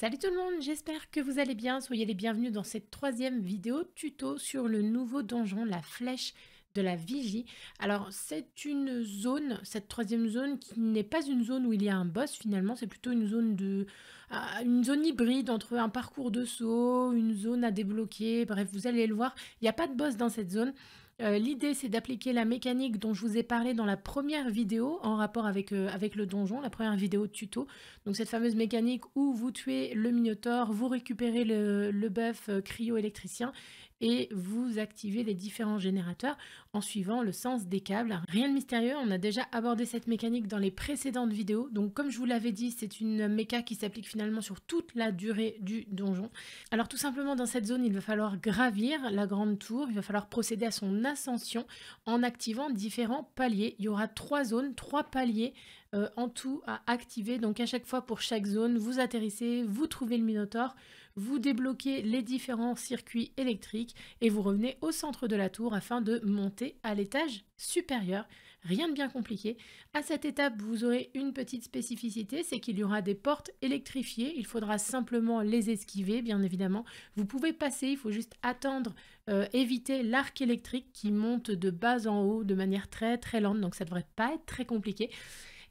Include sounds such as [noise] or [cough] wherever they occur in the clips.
Salut tout le monde, j'espère que vous allez bien. Soyez les bienvenus dans cette troisième vidéo tuto sur le nouveau donjon, la flèche de la vigie. Alors c'est une zone, cette troisième zone qui n'est pas une zone où il y a un boss finalement, c'est plutôt une zone de ah, une zone hybride entre un parcours de saut, une zone à débloquer, bref vous allez le voir, il n'y a pas de boss dans cette zone. Euh, l'idée, c'est d'appliquer la mécanique dont je vous ai parlé dans la première vidéo en rapport avec, euh, avec le donjon, la première vidéo de tuto. Donc cette fameuse mécanique où vous tuez le minotaure, vous récupérez le, le bœuf euh, cryo-électricien et vous activez les différents générateurs en suivant le sens des câbles. Rien de mystérieux, on a déjà abordé cette mécanique dans les précédentes vidéos. Donc comme je vous l'avais dit, c'est une méca qui s'applique finalement sur toute la durée du donjon. Alors tout simplement dans cette zone, il va falloir gravir la grande tour, il va falloir procéder à son ascension en activant différents paliers. Il y aura trois zones, trois paliers euh, en tout à activer. Donc à chaque fois pour chaque zone, vous atterrissez, vous trouvez le Minotaur, vous débloquez les différents circuits électriques et vous revenez au centre de la tour afin de monter à l'étage supérieur. Rien de bien compliqué. À cette étape, vous aurez une petite spécificité, c'est qu'il y aura des portes électrifiées. Il faudra simplement les esquiver, bien évidemment. Vous pouvez passer, il faut juste attendre, euh, éviter l'arc électrique qui monte de bas en haut de manière très très lente. Donc ça devrait pas être très compliqué.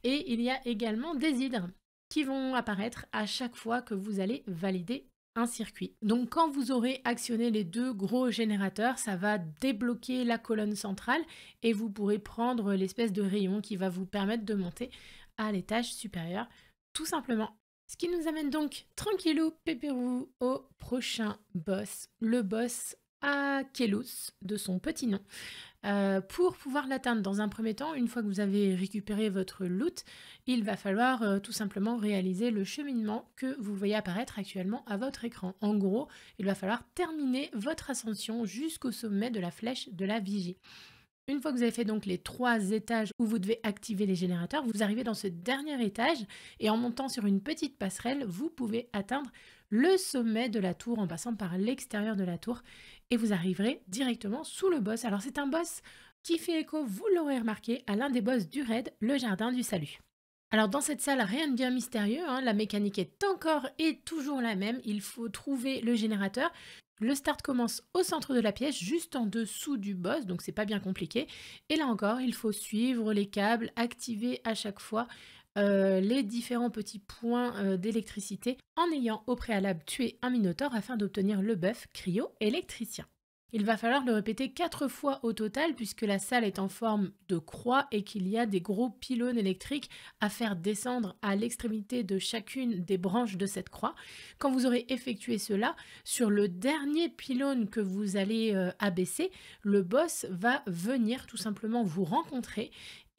Et il y a également des hydres qui vont apparaître à chaque fois que vous allez valider un circuit. Donc quand vous aurez actionné les deux gros générateurs, ça va débloquer la colonne centrale et vous pourrez prendre l'espèce de rayon qui va vous permettre de monter à l'étage supérieur tout simplement. Ce qui nous amène donc tranquillou pépérou au prochain boss, le boss à Kelos, de son petit nom. Euh, pour pouvoir l'atteindre dans un premier temps, une fois que vous avez récupéré votre loot, il va falloir euh, tout simplement réaliser le cheminement que vous voyez apparaître actuellement à votre écran. En gros, il va falloir terminer votre ascension jusqu'au sommet de la flèche de la vigie. Une fois que vous avez fait donc les trois étages où vous devez activer les générateurs, vous arrivez dans ce dernier étage et en montant sur une petite passerelle, vous pouvez atteindre le sommet de la tour en passant par l'extérieur de la tour et vous arriverez directement sous le boss. Alors c'est un boss qui fait écho, vous l'aurez remarqué, à l'un des boss du raid, le jardin du salut. Alors dans cette salle, rien de bien mystérieux, hein. la mécanique est encore et toujours la même, il faut trouver le générateur, le start commence au centre de la pièce, juste en dessous du boss, donc c'est pas bien compliqué. Et là encore, il faut suivre les câbles, activer à chaque fois euh, les différents petits points euh, d'électricité en ayant au préalable tué un Minotaure afin d'obtenir le buff cryo électricien. Il va falloir le répéter quatre fois au total puisque la salle est en forme de croix et qu'il y a des gros pylônes électriques à faire descendre à l'extrémité de chacune des branches de cette croix. Quand vous aurez effectué cela, sur le dernier pylône que vous allez euh, abaisser, le boss va venir tout simplement vous rencontrer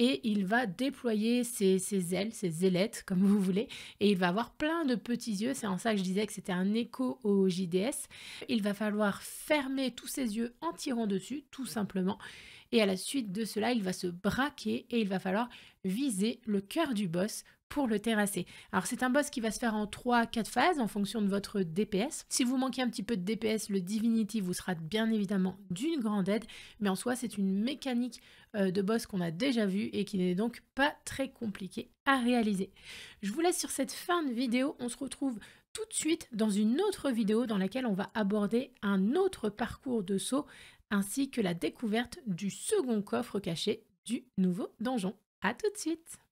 et il va déployer ses, ailes, ses ailettes, comme [laughs] vous voulez, et il va avoir plein de petits yeux. C'est en ça que je disais que c'était un écho au JDS. Il va falloir fermer tous ses yeux en tirant dessus, tout simplement. Et à la suite de cela, il va se braquer et il va falloir viser le cœur du boss pour le terrasser. Alors c'est un boss qui va se faire en 3-4 phases en fonction de votre DPS. Si vous manquez un petit peu de DPS, le Divinity vous sera bien évidemment d'une grande aide, mais en soi c'est une mécanique euh, de boss qu'on a déjà vue et qui n'est donc pas très compliquée à réaliser. Je vous laisse sur cette fin de vidéo, on se retrouve tout de suite dans une autre vidéo dans laquelle on va aborder un autre parcours de saut ainsi que la découverte du second coffre caché du nouveau donjon. A tout de suite